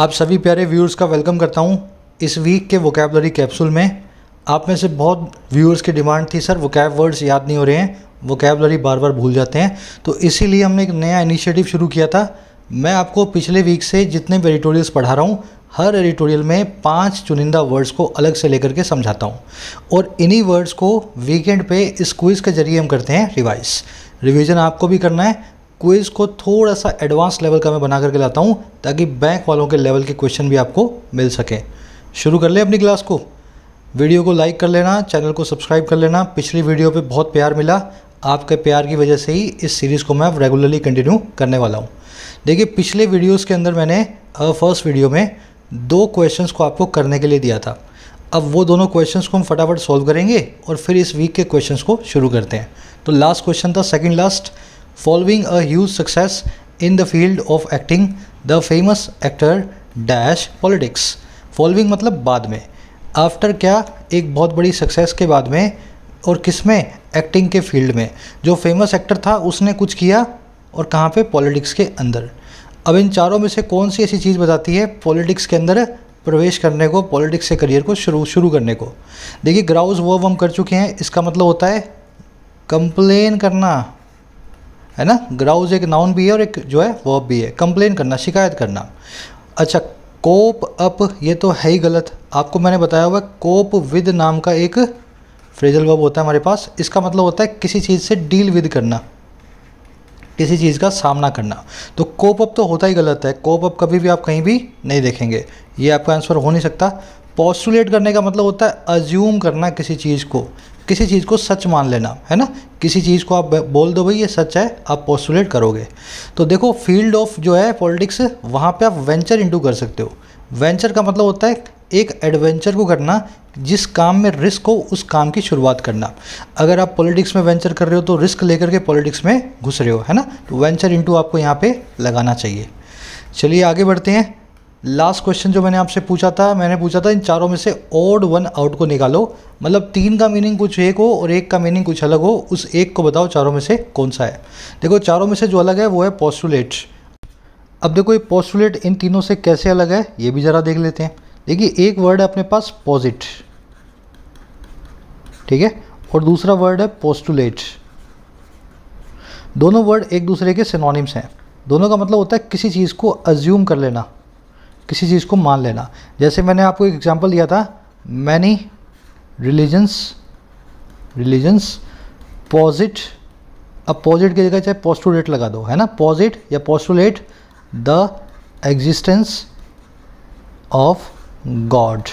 आप सभी प्यारे व्यूअर्स का वेलकम करता हूँ इस वीक के वोकेबलरी कैप्सूल में आप में से बहुत व्यूअर्स की डिमांड थी सर वोकैब वर्ड्स याद नहीं हो रहे हैं वोकेबलरी बार बार भूल जाते हैं तो इसीलिए हमने एक नया इनिशिएटिव शुरू किया था मैं आपको पिछले वीक से जितने भी एडिटोरियल्स पढ़ा रहा हूँ हर एडिटोरियल में पाँच चुनिंदा वर्ड्स को अलग से लेकर के समझाता हूँ और इन्हीं वर्ड्स को वीकेंड पे इस क्विज़ के जरिए हम करते हैं रिवाइज रिवीजन आपको भी करना है क्विज़ को थोड़ा सा एडवांस लेवल का मैं बना करके लाता हूँ ताकि बैंक वालों के लेवल के क्वेश्चन भी आपको मिल सकें शुरू कर लें अपनी क्लास को वीडियो को लाइक कर लेना चैनल को सब्सक्राइब कर लेना पिछली वीडियो पे बहुत प्यार मिला आपके प्यार की वजह से ही इस सीरीज़ को मैं रेगुलरली कंटिन्यू करने वाला हूँ देखिए पिछले वीडियोज़ के अंदर मैंने फर्स्ट वीडियो में दो क्वेश्चन को आपको करने के लिए दिया था अब वो दोनों क्वेश्चंस को हम फटाफट सॉल्व करेंगे और फिर इस वीक के क्वेश्चंस को शुरू करते हैं तो लास्ट क्वेश्चन था second last Following a huge success in the field of acting, the famous actor dash politics following मतलब बाद में आफ्टर क्या एक बहुत बड़ी सक्सेस के बाद में और किस में एक्टिंग के फील्ड में जो फेमस एक्टर था उसने कुछ किया और कहाँ pe पॉलिटिक्स के अंदर अब इन चारों में से कौन सी ऐसी चीज़ बताती है पॉलिटिक्स के अंदर प्रवेश करने को पॉलिटिक्स से करियर को शुरू शुरू करने को देखिए ग्राउज वर्व हम कर चुके हैं इसका मतलब होता है कंप्लेन करना है ना ग्राउज एक नाउन भी है और एक जो है वर्ब भी है कंप्लेन करना शिकायत करना अच्छा कोप अप ये तो है ही गलत आपको मैंने बताया हुआ कोप विद नाम का एक फ्रेजल वर्ब होता है हमारे पास इसका मतलब होता है किसी चीज़ से डील विद करना किसी चीज़ का सामना करना तो कोप अप तो होता ही गलत है कोप अप कभी भी आप कहीं भी नहीं देखेंगे ये आपका आंसर हो नहीं सकता पॉस्टुलेट करने का मतलब होता है अज्यूम करना किसी चीज़ को किसी चीज़ को सच मान लेना है ना किसी चीज़ को आप बोल दो भाई ये सच है आप पॉस्टुलेट करोगे तो देखो फील्ड ऑफ जो है पॉलिटिक्स वहाँ पे आप वेंचर इंटू कर सकते हो वेंचर का मतलब होता है एक एडवेंचर को करना जिस काम में रिस्क हो उस काम की शुरुआत करना अगर आप पॉलिटिक्स में वेंचर कर रहे हो तो रिस्क लेकर के पॉलिटिक्स में घुस रहे हो है ना तो वेंचर इंटू आपको यहाँ पे लगाना चाहिए चलिए आगे बढ़ते हैं लास्ट क्वेश्चन जो मैंने आपसे पूछा था मैंने पूछा था इन चारों में से ओड वन आउट को निकालो मतलब तीन का मीनिंग कुछ एक हो और एक का मीनिंग कुछ अलग हो उस एक को बताओ चारों में से कौन सा है देखो चारों में से जो अलग है वो है पॉस्टुलेट अब देखो ये पॉस्टुलेट इन तीनों से कैसे अलग है ये भी ज़रा देख लेते हैं देखिए एक वर्ड है अपने पास पॉजिट ठीक है और दूसरा वर्ड है पोस्टुलेट दोनों वर्ड एक दूसरे के सिनोनिम्स हैं दोनों का मतलब होता है किसी चीज़ को अज्यूम कर लेना किसी चीज़ को मान लेना जैसे मैंने आपको एक एग्जाम्पल दिया था मैनी रिलीजन्स रिलीजन्स पॉजिट अब पॉजिट की जगह चाहे पॉस्टुलेट लगा दो है ना पॉजिट या postulate the existence of God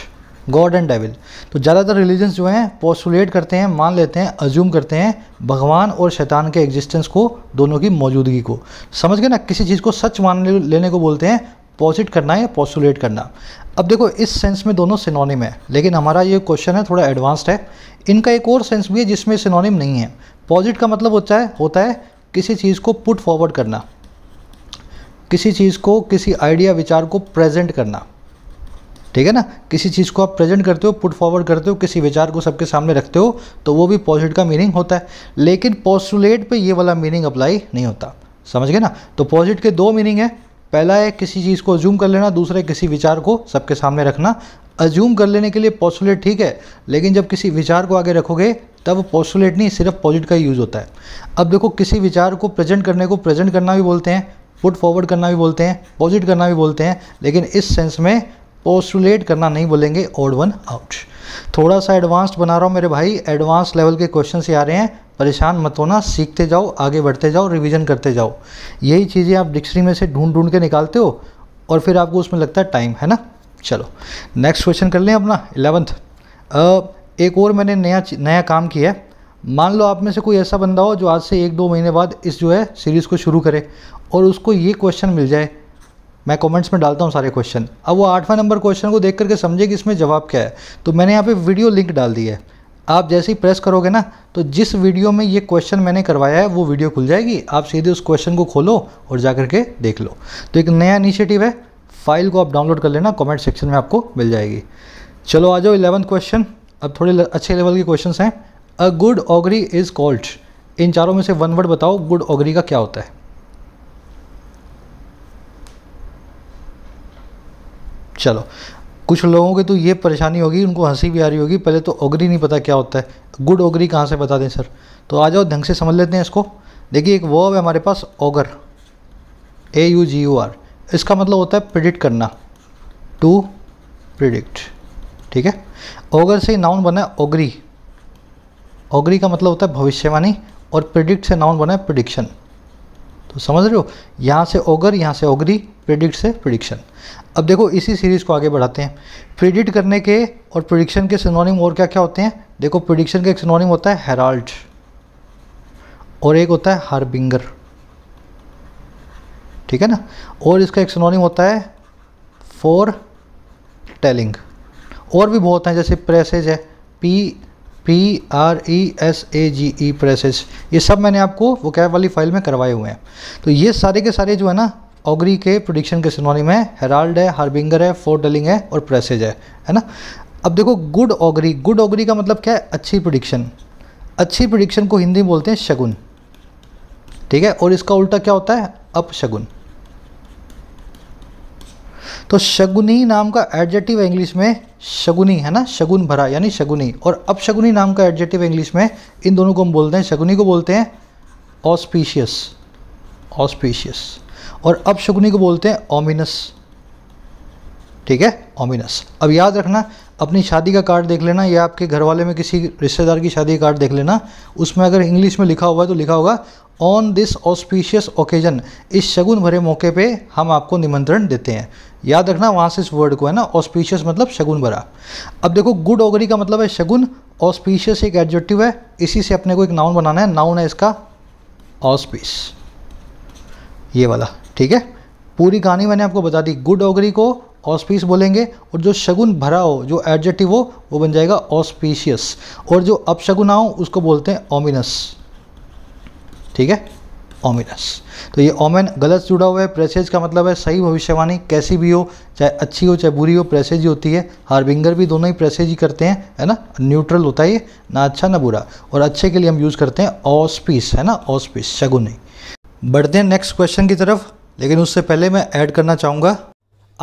God and devil तो ज़्यादातर रिलीजन्स जो हैं पॉस्टुलेट करते हैं मान लेते हैं अज्यूम करते हैं भगवान और शैतान के एग्जिस्टेंस को दोनों की मौजूदगी को समझ गए ना किसी चीज़ को सच मान लेने को बोलते हैं पॉजिट करना है या पॉस्टुलेट करना अब देखो इस सेंस में दोनों सिनोनिम है लेकिन हमारा ये क्वेश्चन है थोड़ा एडवांस्ड है इनका एक और सेंस भी है जिसमें सिनोनिम नहीं है पॉजिट का मतलब होता है होता है किसी चीज़ को पुट फॉरवर्ड करना किसी चीज़ को किसी आइडिया विचार को प्रेजेंट करना ठीक है ना किसी चीज़ को आप प्रेजेंट करते हो पुट फॉरवर्ड करते हो किसी विचार को सबके सामने रखते हो तो वो भी पॉजिट का मीनिंग होता है लेकिन पॉस्टुलेट पे ये वाला मीनिंग अप्लाई नहीं होता समझ गए ना तो पॉजिट के दो मीनिंग है पहला है किसी चीज़ को अज्यूम कर लेना दूसरा है किसी विचार को सबके सामने रखना अज्यूम कर लेने के लिए पॉस्टुलेट ठीक है लेकिन जब किसी विचार को आगे रखोगे तब पॉस्टुलेट नहीं सिर्फ पॉजिट का ही यूज़ होता है अब देखो किसी विचार को प्रेजेंट करने को प्रेजेंट करना भी बोलते हैं पुट फॉरवर्ड करना भी बोलते हैं पॉजिट करना भी बोलते हैं लेकिन इस सेंस में पॉस्टुलेट करना नहीं बोलेंगे ओड वन आउट थोड़ा सा एडवांस्ड बना रहा हूँ मेरे भाई एडवांस लेवल के क्वेश्चन ही आ रहे हैं परेशान मत होना सीखते जाओ आगे बढ़ते जाओ रिविजन करते जाओ यही चीज़ें आप डिक्शनरी में से ढूंढ ढूंढ के निकालते हो और फिर आपको उसमें लगता है टाइम है ना चलो नेक्स्ट क्वेश्चन कर लें अपना इलेवंथ एक और मैंने नया नया काम किया है मान लो आप में से कोई ऐसा बंदा हो जो आज से एक दो महीने बाद इस जो है सीरीज़ को शुरू करे और उसको ये क्वेश्चन मिल जाए मैं कमेंट्स में डालता हूँ सारे क्वेश्चन अब वो आठवां नंबर क्वेश्चन को देख करके समझे कि इसमें जवाब क्या है तो मैंने यहाँ पे वीडियो लिंक डाल दी है आप जैसे ही प्रेस करोगे ना तो जिस वीडियो में ये क्वेश्चन मैंने करवाया है वो वीडियो खुल जाएगी आप सीधे उस क्वेश्चन को खोलो और जा करके देख लो तो एक नया इनिशिएटिव है फाइल को आप डाउनलोड कर लेना कॉमेंट सेक्शन में आपको मिल जाएगी चलो आ जाओ इलेवंथ क्वेश्चन अब थोड़े अच्छे लेवल के क्वेश्चन हैं a good augury is called इन चारों में से वन वर्ड बताओ गुड ऑगरी का क्या होता है चलो कुछ लोगों के तो ये परेशानी होगी उनको हंसी भी आ रही होगी पहले तो ओगरी नहीं पता क्या होता है गुड ओगरी कहाँ से बता दें सर तो आ जाओ ढंग से समझ लेते हैं इसको देखिए एक वर्ब है हमारे पास augur A U G U R इसका मतलब होता है प्रिडिक्ट करना टू प्रिडिक्ट ठीक है ओगर से नाउन बना है ओगरी ओगरी का मतलब होता है भविष्यवाणी और प्रिडिक्ट से नाउन बना है प्रिडिक्शन तो समझ रहे हो यहाँ से ओगर यहाँ से ओगरी प्रिडिक्ट से प्रिडिक्शन अब देखो इसी सीरीज़ को आगे बढ़ाते हैं प्रिडिक्ट करने के और प्रिडिक्शन के सिनोनिम और क्या क्या होते हैं देखो प्रिडिक्शन का एक सिनोनिम होता है हेराल्ड और एक होता है हारबिंगर ठीक है ना और इसका एक सिनोनिम होता है फोर टेलिंग और भी बहुत हैं जैसे प्रेसेज है P P R E S A G E presages ये सब मैंने आपको वो कैब वाली फाइल में करवाए हुए हैं तो ये सारे के सारे जो है ना ऑगरी के प्रोडिक्शन के सिनोनिम है हेराल्ड है हार्बिंगर है फोर डलिंग है और प्रेसेज है है ना अब देखो गुड ऑगरी गुड ऑगरी का मतलब क्या है अच्छी प्रोडिक्शन अच्छी प्रोडिक्शन को हिंदी में बोलते हैं शगुन ठीक है और इसका उल्टा क्या होता है अपशगुन तो शगुनी नाम का एडजेटिव इंग्लिश में शगुनी है ना शगुन भरा यानी शगुनी और अपशगुनी नाम का एडजेटिव इंग्लिश में इन दोनों को हम बोलते हैं शगुनी को बोलते हैं ऑस्पीशियस ऑस्पीशियस और अब शकुनी को बोलते हैं ओमिनस ठीक है ओमिनस अब याद रखना अपनी शादी का कार्ड देख लेना या आपके घर वाले में किसी रिश्तेदार की शादी का कार्ड देख लेना उसमें अगर इंग्लिश में लिखा हुआ है तो लिखा होगा ऑन दिस ऑस्पिशियस ओकेजन इस शगुन भरे मौके पे हम आपको निमंत्रण देते हैं याद रखना वहाँ से इस वर्ड को है ना ऑस्पिशियस मतलब शगुन भरा अब देखो गुड ओगरी का मतलब है शगुन ऑस्पिशियस एक एडजेक्टिव है इसी से अपने को एक नाउन बनाना है नाउन है इसका ऑस्पिस ये वाला ठीक है पूरी कहानी मैंने आपको बता दी गुड ऑगरी को ऑस्पीस बोलेंगे और जो शगुन भरा हो जो एडजेटिव हो वो बन जाएगा ऑस्पीशियस और जो अपशगुन हो उसको बोलते हैं ओमिनस ठीक है ओमिनस तो ये ओमेन गलत जुड़ा हुआ है प्रेसेज का मतलब है सही भविष्यवाणी कैसी भी हो चाहे अच्छी हो चाहे बुरी हो प्रेसेज ही होती है हार्बिंगर भी दोनों ही प्रेसेज ही करते हैं है ना न्यूट्रल होता है ये ना अच्छा ना बुरा और अच्छे के लिए हम यूज़ करते हैं ऑस्पीस है ना ऑस्पीस शगुन ही बढ़ते हैं नेक्स्ट क्वेश्चन की तरफ लेकिन उससे पहले मैं ऐड करना चाहूँगा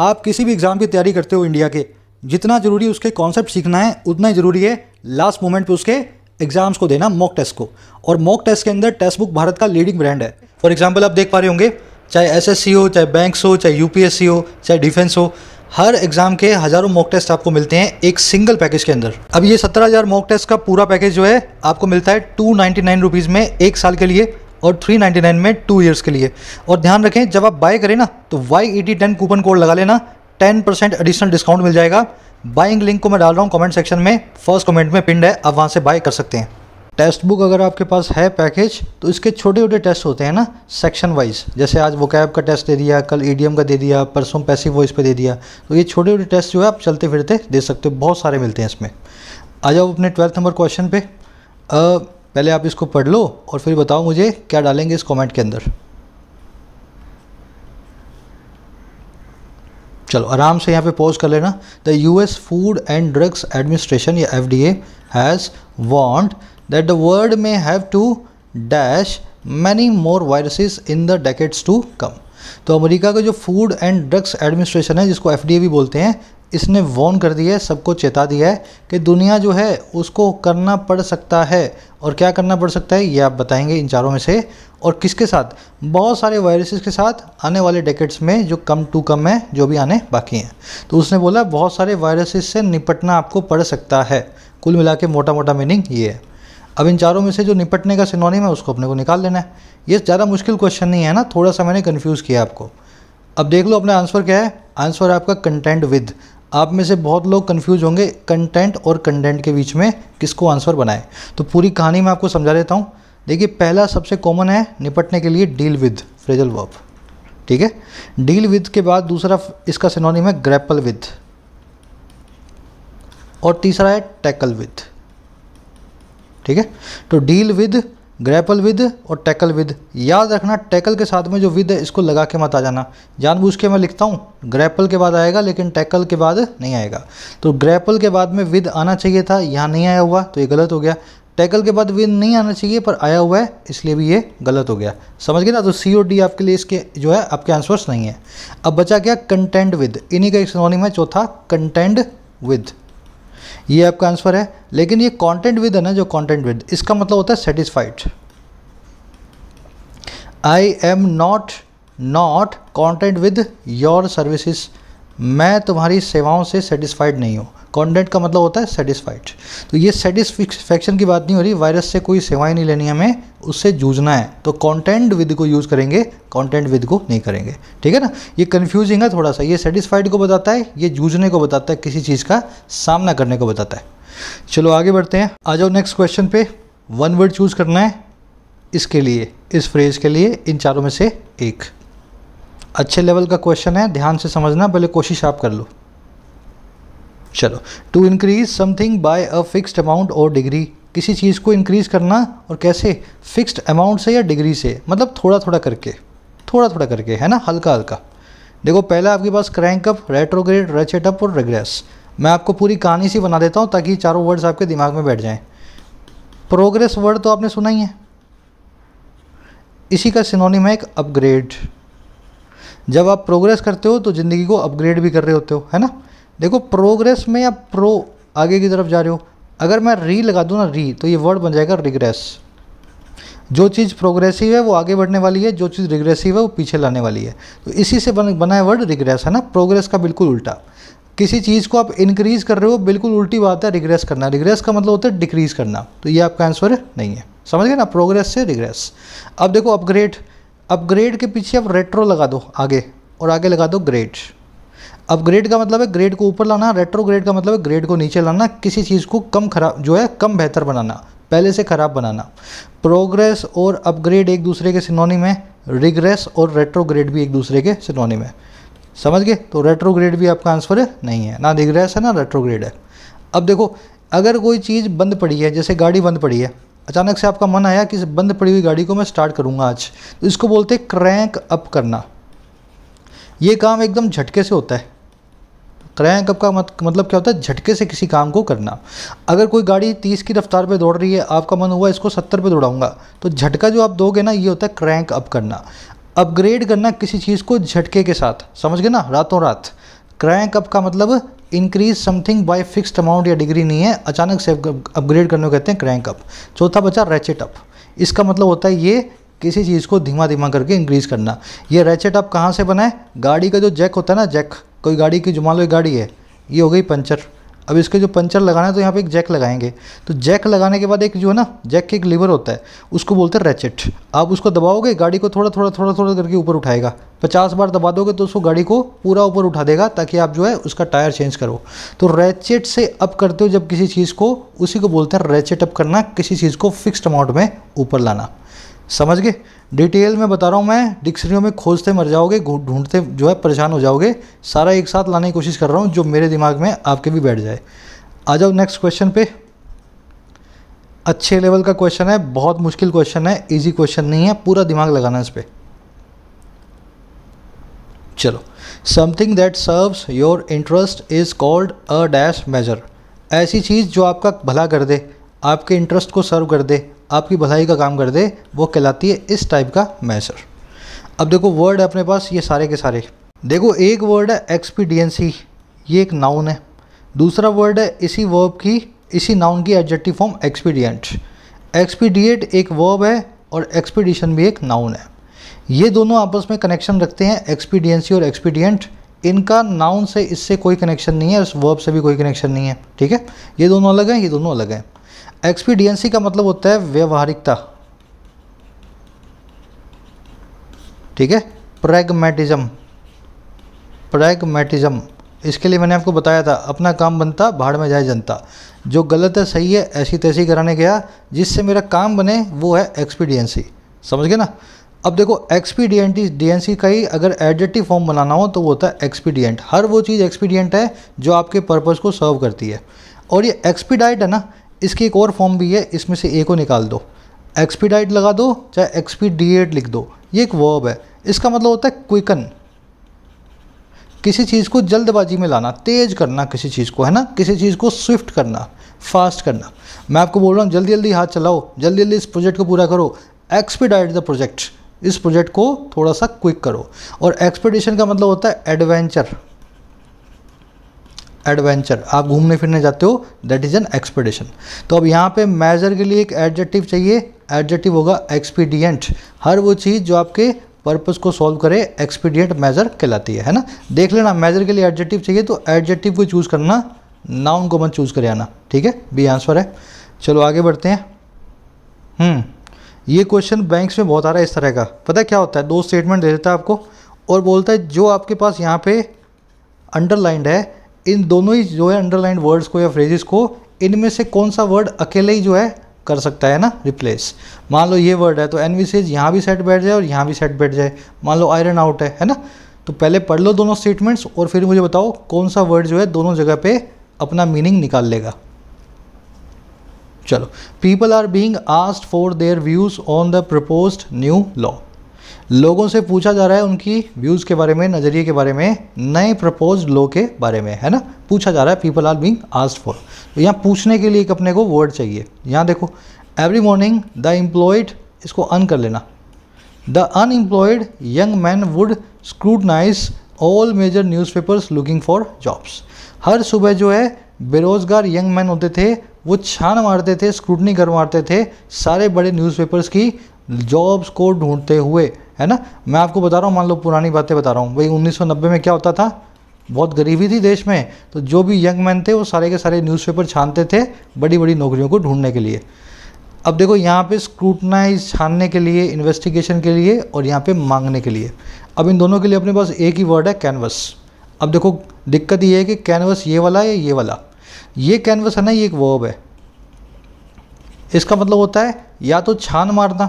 आप किसी भी एग्ज़ाम की तैयारी करते हो इंडिया के जितना ज़रूरी उसके कॉन्सेप्ट सीखना है उतना ही ज़रूरी है लास्ट मोमेंट पे उसके एग्ज़ाम्स को देना मॉक टेस्ट को और मॉक टेस्ट के अंदर टेस्ट बुक भारत का लीडिंग ब्रांड है फॉर एग्जाम्पल आप देख पा रहे होंगे चाहे एस हो चाहे बैंक्स हो चाहे यूपीएससी हो चाहे डिफेंस हो हर एग्ज़ाम के हज़ारों मॉक टेस्ट आपको मिलते हैं एक सिंगल पैकेज के अंदर अब ये सत्रह हज़ार मॉक टेस्ट का पूरा पैकेज जो है आपको मिलता है टू नाइन्टी नाइन रुपीज़ में एक साल के लिए और 399 में टू ईयर्स के लिए और ध्यान रखें जब आप बाय करें ना तो Y eighty T ten coupon code लगा लेना टेन परसेंट एडिशनल डिस्काउंट मिल जाएगा बाइंग लिंक को मैं डाल रहा हूँ कमेंट सेक्शन में फर्स्ट कमेंट में पिंड है आप वहाँ से बाय कर सकते हैं टेस्ट बुक अगर आपके पास है पैकेज तो इसके छोटे छोटे टेस्ट होते हैं ना सेक्शन वाइज जैसे आज वो कैब का टेस्ट दे दिया कल ई का दे दिया परसों पैसिव वॉइस पे दे दिया तो ये छोटे छोटे टेस्ट जो है आप चलते फिरते दे सकते हो बहुत सारे मिलते हैं इसमें आ जाओ अपने ट्वेल्थ नंबर क्वेश्चन पे पहले आप इसको पढ़ लो और फिर बताओ मुझे क्या डालेंगे इस कमेंट के अंदर चलो आराम से यहाँ पे पॉज कर लेना the US Food and Drugs Administration या F D has warned that the world may have to dash many more viruses in the decades to come तो अमेरिका का जो फूड एंड ड्रग्स एडमिनिस्ट्रेशन है जिसको F भी बोलते हैं इसने वॉर्न कर दिया है सबको चेता दिया है कि दुनिया जो है उसको करना पड़ सकता है और क्या करना पड़ सकता है ये आप बताएंगे इन चारों में से और किसके साथ बहुत सारे वायरसेस के साथ आने वाले डेकेट्स में जो कम टू कम है जो भी आने बाकी हैं तो उसने बोला बहुत सारे वायरसेस से निपटना आपको पड़ सकता है कुल मिला के मोटा मोटा मीनिंग ये है अब इन चारों में से जो निपटने का सिनोनी है उसको अपने को निकाल लेना है ये ज़्यादा मुश्किल क्वेश्चन नहीं है ना थोड़ा सा मैंने कन्फ्यूज़ किया आपको अब देख लो अपना आंसर क्या है आंसर है आपका कंटेंट विद आप में से बहुत लोग कन्फ्यूज होंगे कंटेंट और कंटेंट के बीच में किसको आंसर बनाएं तो पूरी कहानी मैं आपको समझा देता हूँ देखिए पहला सबसे कॉमन है निपटने के लिए डील विद फ्रेजल वर्ब ठीक है डील विद के बाद दूसरा इसका सिनोनिम है ग्रैपल विद और तीसरा है टैकल विद ठीक है तो डील विद ग्रैपल विद और टैकल विद याद रखना टैकल के साथ में जो विद है इसको लगा के मत आ जाना जानबूझ के मैं लिखता हूँ ग्रैपल के बाद आएगा लेकिन टैकल के बाद नहीं आएगा तो ग्रैपल के बाद में विद आना चाहिए था यहाँ नहीं आया हुआ तो ये गलत हो गया टैकल के बाद विद नहीं आना चाहिए पर आया हुआ है इसलिए भी ये गलत हो गया समझ गए ना तो सी ओ डी आपके लिए इसके जो है आपके आंसर्स नहीं है अब बचा क्या कंटेंट विद इन्हीं का एक सोनिम है चौथा कंटेंट विद ये आपका आंसर है लेकिन ये कॉन्टेंट विद है ना जो कॉन्टेंट विद इसका मतलब होता है satisfied I am not not content with your services मैं तुम्हारी सेवाओं से सेटिस्फाइड नहीं हूँ कॉन्डेंट का मतलब होता है सेटिस्फाइड तो ये सेटिस्फेक्शन की बात नहीं हो रही वायरस से कोई सेवाएं नहीं लेनी हमें उससे जूझना है तो कॉन्टेंट विद को यूज़ करेंगे कॉन्टेंट विद को नहीं करेंगे ठीक है ना ये कन्फ्यूजिंग है थोड़ा सा ये सेटिस्फाइड को बताता है ये जूझने को बताता है किसी चीज़ का सामना करने को बताता है चलो आगे बढ़ते हैं आ जाओ नेक्स्ट क्वेश्चन पे वन वर्ड चूज़ करना है इसके लिए इस फ्रेज के लिए इन चारों में से एक अच्छे लेवल का क्वेश्चन है ध्यान से समझना पहले कोशिश आप कर लो चलो to increase something by a fixed amount और डिग्री किसी चीज़ को इंक्रीज़ करना और कैसे फिक्स्ड अमाउंट से या डिग्री से मतलब थोड़ा थोड़ा करके थोड़ा थोड़ा करके है ना हल्का हल्का देखो पहला आपके पास crank up retrograde ratchet up और रेग्रेस मैं आपको पूरी कहानी सी बना देता हूँ ताकि चारों वर्ड्स आपके दिमाग में बैठ जाएं प्रोग्रेस वर्ड तो आपने सुना ही है इसी का सिनोनिम है एक अपग्रेड जब आप प्रोग्रेस करते हो तो ज़िंदगी को अपग्रेड भी कर रहे होते हो है ना देखो प्रोग्रेस में या प्रो आगे की तरफ जा रहे हो अगर मैं री लगा दूँ ना री तो ये वर्ड बन जाएगा रिग्रेस जो चीज़ प्रोग्रेसिव है वो आगे बढ़ने वाली है जो चीज़ रिग्रेसिव है वो पीछे लाने वाली है तो इसी से बन बना है वर्ड रिग्रेस है ना प्रोग्रेस का बिल्कुल उल्टा किसी चीज़ को आप इंक्रीज कर रहे हो बिल्कुल उल्टी बात है रिग्रेस करना रिग्रेस का मतलब होता है डिक्रीज करना तो ये आपका आंसर नहीं है समझ गए ना प्रोग्रेस से रिग्रेस अब देखो अपग्रेड अपग्रेड के पीछे आप रेट्रो लगा दो आगे और आगे लगा दो ग्रेड अपग्रेड का मतलब है ग्रेड को ऊपर लाना रेट्रोग्रेड का मतलब है ग्रेड को नीचे लाना किसी चीज़ को कम खराब जो है कम बेहतर बनाना पहले से ख़राब बनाना प्रोग्रेस और अपग्रेड एक दूसरे के सिनोनिम है रिग्रेस और रेट्रोग्रेड भी एक दूसरे के सिनोनिम है समझ गए तो रेट्रोग्रेड भी आपका आंसर है नहीं है ना रिग्रेस है ना रेट्रोग्रेड है अब देखो अगर कोई चीज़ बंद पड़ी है जैसे गाड़ी बंद पड़ी है अचानक से आपका मन आया कि बंद पड़ी हुई गाड़ी को मैं स्टार्ट करूँगा आज तो इसको बोलते हैं क्रैंक अप करना ये काम एकदम झटके से होता है क्रैंक अप का मत, मतलब क्या होता है झटके से किसी काम को करना अगर कोई गाड़ी तीस की रफ्तार पे दौड़ रही है आपका मन हुआ इसको सत्तर पे दौड़ाऊंगा तो झटका जो आप दोगे ना ये होता है क्रैंक अप करना अपग्रेड करना किसी चीज़ को झटके के साथ समझ गए ना रातों रात क्रैंक अप का मतलब increase something by fixed amount या डिग्री नहीं है अचानक से अपग्रेड करने को कहते हैं क्रैंक अप चौथा बचा रैचेट अप इसका मतलब होता है ये किसी चीज़ को धीमा धीमा करके इंक्रीज़ करना ये रैचेट आप कहाँ से बनाए गाड़ी का जो जैक होता है ना जैक कोई गाड़ी की जुमा लो गाड़ी है ये हो गई पंचर अब इसके जो पंचर लगाना है तो यहाँ पे एक जैक लगाएंगे तो जैक लगाने के बाद एक जो है ना जैक के एक लीवर होता है उसको बोलते हैं रैचेट आप उसको दबाओगे गाड़ी को थोड़ा थोड़ा थोड़ा थोड़ा करके ऊपर उठाएगा पचास बार दबा दोगे तो उसको गाड़ी को पूरा ऊपर उठा देगा ताकि आप जो है उसका टायर चेंज करो तो रैचेट से अप करते हो जब किसी चीज़ को उसी को बोलते हैं रैचेट अप करना किसी चीज़ को फिक्स्ड अमाउंट में ऊपर लाना समझ गए डिटेल में बता रहा हूँ मैं डिक्शनरियों में खोजते मर जाओगे ढूंढते जो है परेशान हो जाओगे सारा एक साथ लाने की कोशिश कर रहा हूँ जो मेरे दिमाग में आपके भी बैठ जाए आ जाओ नेक्स्ट क्वेश्चन पे अच्छे लेवल का क्वेश्चन है बहुत मुश्किल क्वेश्चन है इजी क्वेश्चन नहीं है पूरा दिमाग लगाना है इस पर चलो something that serves your interest is called a dash measure ऐसी चीज़ जो आपका भला कर दे आपके इंटरेस्ट को सर्व कर दे आपकी भलाई का काम कर दे वो कहलाती है इस टाइप का मैसर अब देखो वर्ड है अपने पास ये सारे के सारे देखो एक वर्ड है एक्सपीडियंसी ये एक नाउन है दूसरा वर्ड है इसी वर्ब की इसी नाउन की एडजेक्टिव फॉर्म एक्सपीडियंट एक्सपीडिएट एक वर्ब है और एक्सपीडिशन भी एक नाउन है ये दोनों आपस में कनेक्शन रखते हैं एक्सपीडियंसी और एक्सपीडियंट इनका नाउन से इससे कोई कनेक्शन नहीं है इस वर्ब से भी कोई कनेक्शन नहीं है ठीक है ये दोनों अलग हैं ये दोनों अलग हैं एक्सपीडियंसी का मतलब होता है व्यवहारिकता ठीक है प्रैग्मेटिज्म प्रैग्मेटिज्म इसके लिए मैंने आपको बताया था अपना काम बनता भाड़ में जाए जनता जो गलत है सही है ऐसी तैसी कराने गया जिससे मेरा काम बने वो है एक्सपीडियंसी समझ गए ना अब देखो एक्सपीडियंट डी का ही अगर एडजेक्टिव फॉर्म बनाना हो तो वो होता है एक्सपीडियंट हर वो चीज़ एक्सपीडियंट है जो आपके पर्पज़ को सर्व करती है और ये एक्सपीडाइट है ना इसकी एक और फॉर्म भी है इसमें से ए को निकाल दो एक्सपीडाइट लगा दो चाहे एक्सपीडिएट लिख दो ये एक वर्ब है इसका मतलब होता है क्विकन किसी चीज़ को जल्दबाजी में लाना तेज करना किसी चीज़ को है ना किसी चीज़ को स्विफ्ट करना फास्ट करना मैं आपको बोल रहा हूँ जल्दी जल्दी हाथ चलाओ जल्दी जल्दी इस प्रोजेक्ट को पूरा करो एक्सपीडाइट द प्रोजेक्ट इस प्रोजेक्ट को थोड़ा सा क्विक करो और एक्सपीडिशन का मतलब होता है एडवेंचर एडवेंचर आप घूमने फिरने जाते हो दैट इज़ एन एक्सपीडिशन तो अब यहाँ पे मेजर के लिए एक एडजेक्टिव चाहिए एडजेक्टिव होगा एक्सपीडियंट हर वो चीज़ जो आपके पर्पज़ को सॉल्व करे एक्सपीडियंट मेजर कहलाती है है ना देख लेना मेजर के लिए एडजेक्टिव चाहिए तो एडजेक्टिव को चूज़ करना नाउन को मत चूज़ कर आना ठीक है बी आंसर है चलो आगे बढ़ते हैं हम्म, ये क्वेश्चन बैंक्स में बहुत आ रहा है इस तरह का पता है क्या होता है दो स्टेटमेंट दे देता है आपको और बोलता है जो आपके पास यहाँ पे अंडरलाइंड है इन दोनों ही जो है अंडरलाइन वर्ड्स को या फ्रेजेस को इनमें से कौन सा वर्ड अकेले ही जो है कर सकता है ना रिप्लेस मान लो ये वर्ड है तो सेज यहाँ भी सेट बैठ जाए और यहाँ भी सेट बैठ जाए मान लो आयरन आउट है है ना तो पहले पढ़ लो दोनों स्टेटमेंट्स और फिर मुझे बताओ कौन सा वर्ड जो है दोनों जगह पे अपना मीनिंग निकाल लेगा चलो people are being asked for their views on the propose new law लोगों से पूछा जा रहा है उनकी व्यूज़ के बारे में नज़रिए के बारे में नए प्रपोज लॉ के बारे में है ना पूछा जा रहा है people are being asked for तो यहाँ पूछने के लिए एक अपने को वर्ड चाहिए यहाँ देखो एवरी मॉर्निंग द एम्प्लॉयड इसको अन कर लेना the unemployed young man would scrutinise all major newspapers looking for jobs हर सुबह जो है बेरोज़गार यंग मैन होते थे वो छान मारते थे स्क्रूटनी कर मारते थे सारे बड़े न्यूज़पेपर्स की जॉब्स को ढूंढते हुए है ना मैं आपको बता रहा हूँ मान लो पुरानी बातें बता रहा हूँ भाई 1990 में क्या होता था बहुत गरीबी थी देश में तो जो भी यंग मैन थे वो सारे के सारे न्यूज़पेपर छानते थे बड़ी बड़ी नौकरियों को ढूंढने के लिए अब देखो यहाँ पे स्क्रूटनाइज छानने के लिए इन्वेस्टिगेशन के लिए और यहाँ पे मांगने के लिए अब इन दोनों के लिए अपने पास एक ही वर्ड है कैनवस अब देखो दिक्कत ये है कि कैनवस ये वाला या ये वाला ये कैनवस है ना ये एक वर्ब है इसका मतलब होता है या तो छान मारना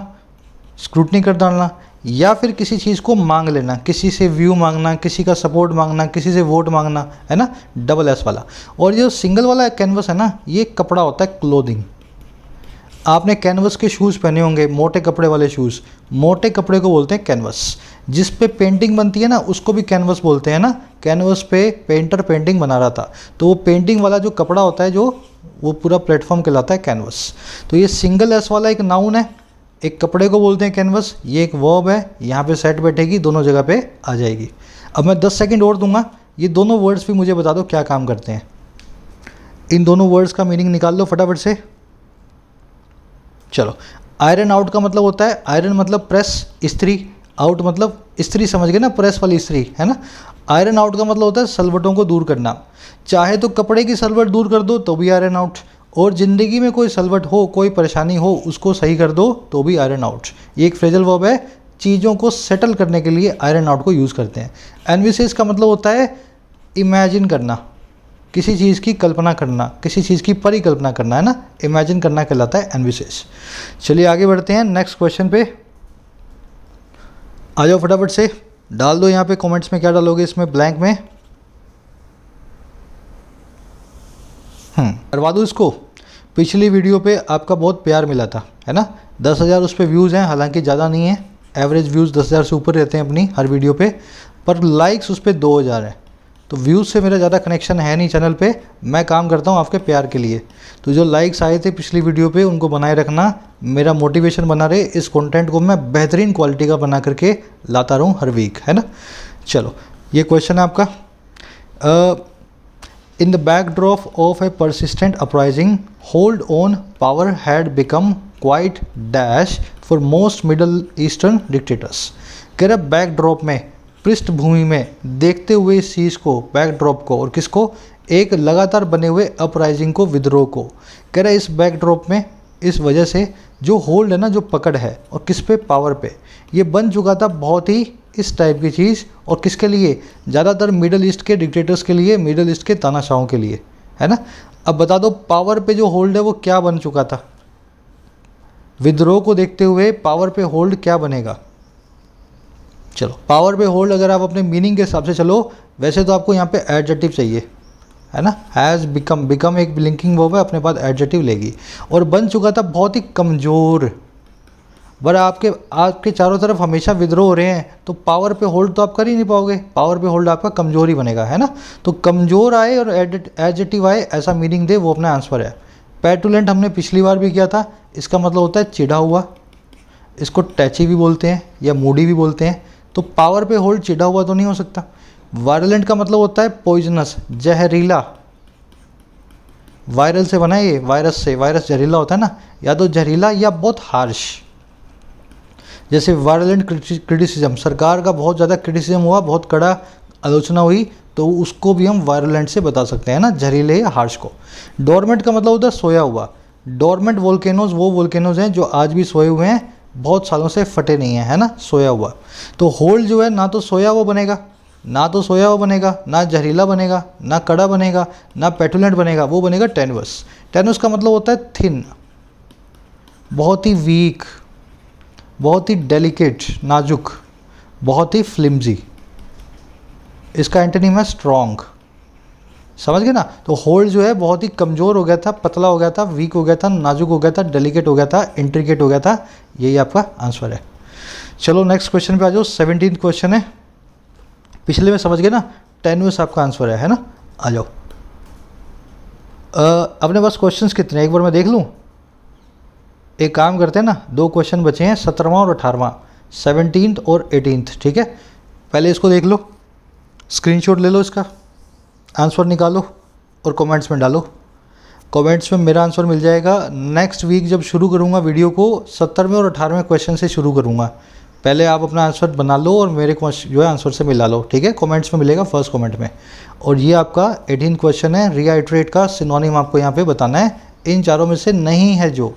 स्क्रूटनी कर डालना या फिर किसी चीज़ को मांग लेना किसी से व्यू मांगना किसी का सपोर्ट मांगना किसी से वोट मांगना है ना डबल एस वाला और जो सिंगल वाला कैनवस है ना ये कपड़ा होता है क्लोदिंग आपने कैनवस के शूज़ पहने होंगे मोटे कपड़े वाले शूज़ मोटे कपड़े को बोलते हैं कैनवस जिस पे पेंटिंग बनती है ना उसको भी कैनवस बोलते हैं ना कैनवस पे पेंटर पेंटिंग बना रहा था तो वो पेंटिंग वाला जो कपड़ा होता है जो वो पूरा प्लेटफॉर्म कहलाता है कैनवस तो ये सिंगल एस वाला एक नाउन है एक कपड़े को बोलते हैं कैनवस ये एक वर्ब है यहाँ पे सेट बैठेगी दोनों जगह पे आ जाएगी अब मैं 10 सेकंड और दूंगा ये दोनों वर्ड्स भी मुझे बता दो क्या काम करते हैं इन दोनों वर्ड्स का मीनिंग निकाल लो फटाफट से चलो आयरन आउट का मतलब होता है आयरन मतलब प्रेस स्त्री आउट मतलब स्त्री समझ गए ना प्रेस वाली स्त्री है ना आयरन आउट का मतलब होता है सलवटों को दूर करना चाहे तो कपड़े की सलवट दूर कर दो तो भी आयरन आउट और ज़िंदगी में कोई सलवट हो कोई परेशानी हो उसको सही कर दो तो भी आयरन आउट ये एक फ्रेजल वर्ब है चीज़ों को सेटल करने के लिए आयरन आउट को यूज़ करते हैं एनविसेस का मतलब होता है इमेजिन करना किसी चीज़ की कल्पना करना किसी चीज़ की परिकल्पना करना है ना इमेजिन करना कहलाता है एनविसेस चलिए आगे बढ़ते हैं नेक्स्ट क्वेश्चन पे आ जाओ फटाफट से डाल दो यहाँ पे कमेंट्स में क्या डालोगे इसमें ब्लैंक में हम्म, करवा दो इसको पिछली वीडियो पे आपका बहुत प्यार मिला था है ना दस हज़ार उस पर व्यूज़ हैं हालांकि ज़्यादा नहीं है एवरेज व्यूज़ दस हज़ार से ऊपर रहते हैं अपनी हर वीडियो पे पर लाइक्स उस पर दो हज़ार है तो व्यूज़ से मेरा ज़्यादा कनेक्शन है नहीं चैनल पे मैं काम करता हूँ आपके प्यार के लिए तो जो लाइक्स आए थे पिछली वीडियो पर उनको बनाए रखना मेरा मोटिवेशन बना रहे इस कॉन्टेंट को मैं बेहतरीन क्वालिटी का बना करके लाता रहूँ हर वीक है ना चलो ये क्वेश्चन है आपका आ, In the backdrop of a persistent uprising, hold on power had become quite dash for most Middle Eastern dictators कह रहा बैकड्रॉप में पृष्ठभूमि में देखते हुए इस चीज़ को बैकड्रॉप को और किसको एक लगातार बने हुए अपराइजिंग को विद्रोह को कह रहा इस बैकड्रॉप में इस वजह से जो होल्ड है ना जो पकड़ है और किस पे पावर पे ये बन चुका था बहुत ही इस टाइप की चीज़ और किसके लिए ज़्यादातर मिडल ईस्ट के डिक्टेटर्स के लिए मिडल ईस्ट के तानाशाहों के लिए है ना अब बता दो पावर पे जो होल्ड है वो क्या बन चुका था विद्रोह को देखते हुए पावर पे होल्ड क्या बनेगा चलो पावर पे होल्ड अगर आप अपने मीनिंग के हिसाब से चलो वैसे तो आपको यहाँ पे एडजेटिव चाहिए है ना हैज़ बिकम बिकम एक लिंकिंग वो है अपने पास एडजेटिव लेगी और बन चुका था बहुत ही कमज़ोर वर आपके आपके चारों तरफ हमेशा विद्रोह हो रहे हैं तो पावर पे होल्ड तो आप कर ही नहीं पाओगे पावर पे होल्ड आपका कमज़ोर ही बनेगा है ना तो कमज़ोर आए और एडजेटिव आए ऐसा मीनिंग दे वो अपना आंसर है पैटुलेंट हमने पिछली बार भी किया था इसका मतलब होता है चिढ़ा हुआ इसको टैची भी बोलते हैं या मूडी भी बोलते हैं तो पावर पे होल्ड चिढ़ा हुआ तो नहीं हो सकता वायरलेंट का मतलब होता है पॉइजनस जहरीला वायरल से बना ये वायरस से वायरस जहरीला होता है ना या तो जहरीला या बहुत हार्श जैसे वायलेंट क्रिटिसिज्म सरकार का बहुत ज़्यादा क्रिटिसिज्म हुआ बहुत कड़ा आलोचना हुई तो उसको भी हम वायरलेंट से बता सकते हैं ना जहरीले या हार्श को डोरमेंट का मतलब होता है सोया हुआ डोरमेंट वोल्केनोज वो वोल्केनोज हैं जो आज भी सोए हुए हैं बहुत सालों से फटे नहीं हैं है ना सोया हुआ तो होल जो है ना तो सोया हुआ बनेगा ना तो सोया हुआ बनेगा ना जहरीला बनेगा ना कड़ा बनेगा ना पेटुलेंट बनेगा वो बनेगा टेनवस टेनवस का मतलब होता है थिन बहुत ही वीक बहुत ही डेलिकेट नाजुक बहुत ही फ्लिमजी इसका एंटनीम है स्ट्रॉन्ग समझ गए ना तो होल्ड जो है बहुत ही कमज़ोर हो गया था पतला हो गया था वीक हो गया था नाजुक हो गया था डेलिकेट हो गया था इंट्रिकेट हो गया था यही आपका आंसर है चलो नेक्स्ट क्वेश्चन पे आ जाओ सेवनटीन क्वेश्चन है पिछले में समझ गए ना टेनवेस आपका आंसर है है ना आ जाओ अपने पास क्वेश्चंस कितने एक बार मैं देख लूँ एक काम करते हैं ना दो क्वेश्चन बचे हैं सत्रहवा और अठारवा सेवनटीन और एटीनथ ठीक है पहले इसको देख लो स्क्रीनशॉट ले लो इसका आंसर निकालो और कमेंट्स में डालो कमेंट्स में मेरा आंसर मिल जाएगा नेक्स्ट वीक जब शुरू करूँगा वीडियो को सत्तरवें और अठारहवें क्वेश्चन से शुरू करूँगा पहले आप अपना आंसर बना लो और मेरे जो है आंसर से मिला लो ठीक है कमेंट्स में मिलेगा फर्स्ट कमेंट में और ये आपका एटीन क्वेश्चन है रियाइट्रेट का सिनोनिम आपको यहाँ पे बताना है इन चारों में से नहीं है जो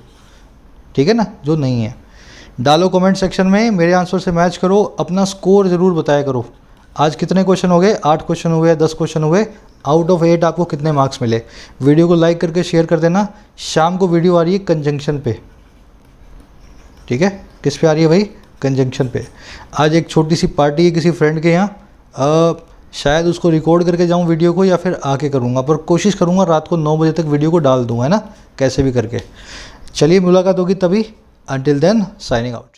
ठीक है ना जो नहीं है डालो कमेंट सेक्शन में मेरे आंसर से मैच करो अपना स्कोर ज़रूर बताया करो आज कितने क्वेश्चन हो गए आठ क्वेश्चन हुए दस क्वेश्चन हुए आउट ऑफ एट आपको कितने मार्क्स मिले वीडियो को लाइक करके शेयर कर देना शाम को वीडियो आ रही है कंजंक्शन पे ठीक है किस पे आ रही है भाई कंजंक्शन पे आज एक छोटी सी पार्टी है किसी फ्रेंड के यहाँ शायद उसको रिकॉर्ड करके जाऊँ वीडियो को या फिर आके करूँगा पर कोशिश करूँगा रात को नौ बजे तक वीडियो को डाल दूँ है ना कैसे भी करके चलिए मुलाकात होगी तभी अंटिल देन साइनिंग आउट